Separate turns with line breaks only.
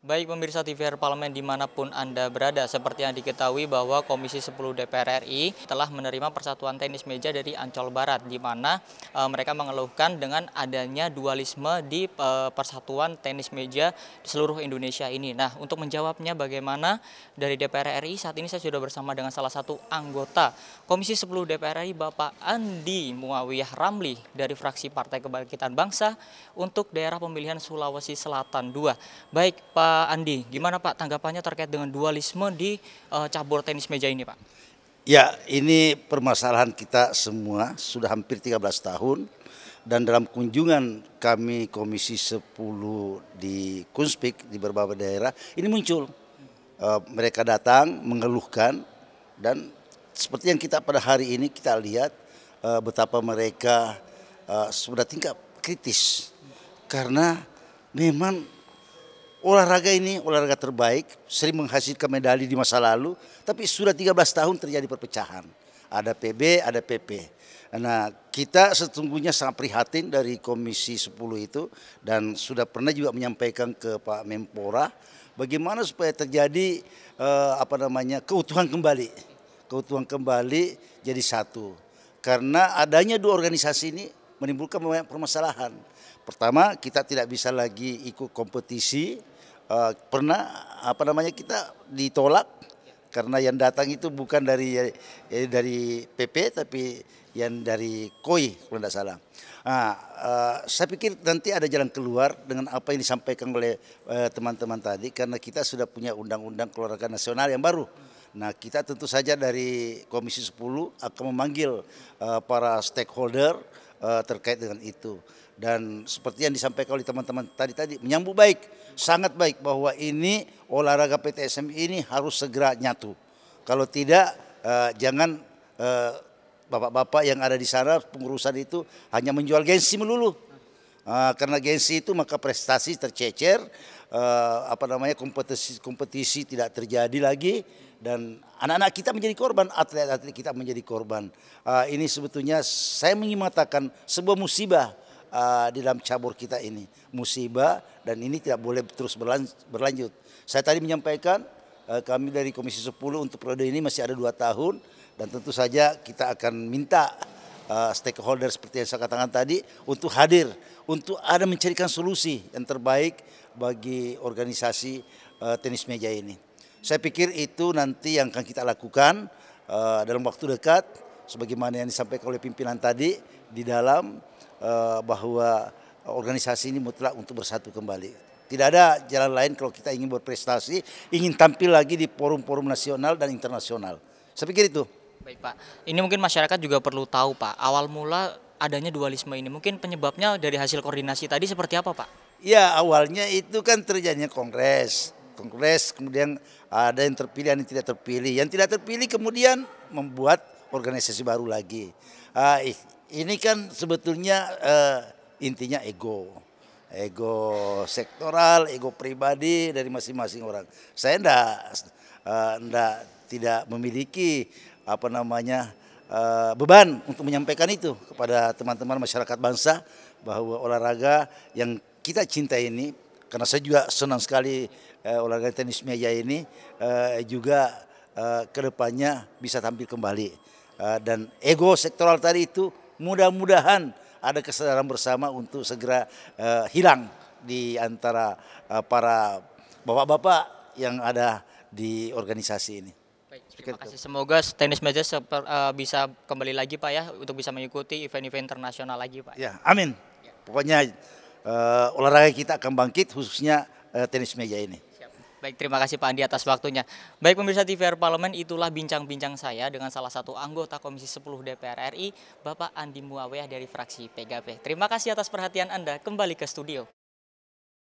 Baik pemirsa TVR Parlemen dimanapun Anda berada, seperti yang diketahui bahwa Komisi 10 DPR RI telah menerima persatuan tenis meja dari Ancol Barat, di mana e, mereka mengeluhkan dengan adanya dualisme di e, persatuan tenis meja di seluruh Indonesia ini. Nah, untuk menjawabnya bagaimana dari DPR RI, saat ini saya sudah bersama dengan salah satu anggota Komisi 10 DPR RI, Bapak Andi Muawiyah Ramli dari fraksi Partai Kebangkitan Bangsa untuk daerah pemilihan Sulawesi Selatan 2. Baik, Pak Pak eh, Andi, gimana Pak tanggapannya terkait dengan dualisme di uh, cabur tenis meja ini Pak?
Ya, ini permasalahan kita semua sudah hampir 13 tahun dan dalam kunjungan kami Komisi 10 di Kunspik di beberapa daerah ini muncul uh, mereka datang mengeluhkan dan seperti yang kita pada hari ini kita lihat uh, betapa mereka uh, sudah tingkat kritis karena memang olahraga ini olahraga terbaik, sering menghasilkan medali di masa lalu, tapi sudah 13 tahun terjadi perpecahan. Ada PB, ada PP. Nah, kita setungguhnya sangat prihatin dari Komisi 10 itu dan sudah pernah juga menyampaikan ke Pak Menpora bagaimana supaya terjadi eh, apa namanya keutuhan kembali, keutuhan kembali jadi satu. Karena adanya dua organisasi ini menimbulkan banyak permasalahan. Pertama, kita tidak bisa lagi ikut kompetisi uh, pernah apa namanya kita ditolak karena yang datang itu bukan dari eh, dari PP tapi yang dari KOI kalau tidak salah. Nah, uh, saya pikir nanti ada jalan keluar dengan apa yang disampaikan oleh eh, teman-teman uh, teman -teman tadi karena kita sudah punya undang-undang keluarga nasional yang baru. Nah, kita tentu saja dari Komisi 10 akan memanggil uh, para stakeholder uh, terkait dengan itu. Dan seperti yang disampaikan oleh teman-teman tadi tadi menyambut baik, sangat baik bahwa ini olahraga PTSM ini harus segera nyatu. Kalau tidak uh, jangan bapak-bapak uh, yang ada di sana pengurusan itu hanya menjual gengsi melulu Ah, karena gengsi itu maka prestasi tercecer, uh, apa namanya kompetisi kompetisi tidak terjadi lagi dan anak-anak kita menjadi korban, atlet-atlet kita menjadi korban. Uh, ini sebetulnya saya mengimatakan sebuah musibah uh, di dalam cabur kita ini, musibah dan ini tidak boleh terus berlanjut. Saya tadi menyampaikan uh, kami dari Komisi 10 untuk periode ini masih ada dua tahun dan tentu saja kita akan minta uh, stakeholder seperti yang saya katakan tadi untuk hadir, untuk ada mencarikan solusi yang terbaik bagi organisasi uh, tenis meja ini. Saya pikir itu nanti yang akan kita lakukan uh, dalam waktu dekat, sebagaimana yang disampaikan oleh pimpinan tadi di dalam uh, bahwa organisasi ini mutlak untuk bersatu kembali. Tidak ada jalan lain kalau kita ingin berprestasi, ingin tampil lagi di forum-forum nasional dan internasional. Saya pikir itu.
Baik Pak, ini mungkin masyarakat juga perlu tahu Pak, awal mula adanya dualisme ini mungkin penyebabnya dari hasil koordinasi tadi seperti apa Pak?
Ya awalnya itu kan terjadinya kongres, kongres kemudian ada yang terpilih ada yang tidak terpilih, yang tidak terpilih kemudian membuat organisasi baru lagi. Uh, ini kan sebetulnya uh, intinya ego, ego sektoral, ego pribadi dari masing-masing orang. Saya enggak, uh, eh, enggak tidak memiliki apa namanya uh, beban untuk menyampaikan itu kepada teman-teman masyarakat bangsa bahwa olahraga yang kita cintai ini karena saya juga senang sekali uh, olahraga tenis meja ini uh, juga uh, kedepannya bisa tampil kembali uh, dan ego sektoral tadi itu mudah-mudahan ada kesadaran bersama untuk segera uh, hilang di antara uh, para bapak-bapak yang ada di organisasi ini.
Terima kasih. Semoga tenis meja seper, uh, bisa kembali lagi Pak ya untuk bisa mengikuti event-event internasional lagi Pak. Ya,
amin. Ya. Pokoknya uh, olahraga kita akan bangkit khususnya uh, tenis meja ini.
Baik, terima kasih Pak Andi atas waktunya. Baik pemirsa TVR Parlemen, itulah bincang-bincang saya dengan salah satu anggota Komisi 10 DPR RI, Bapak Andi Muawiyah dari fraksi PGP. Terima kasih atas perhatian Anda. Kembali ke studio.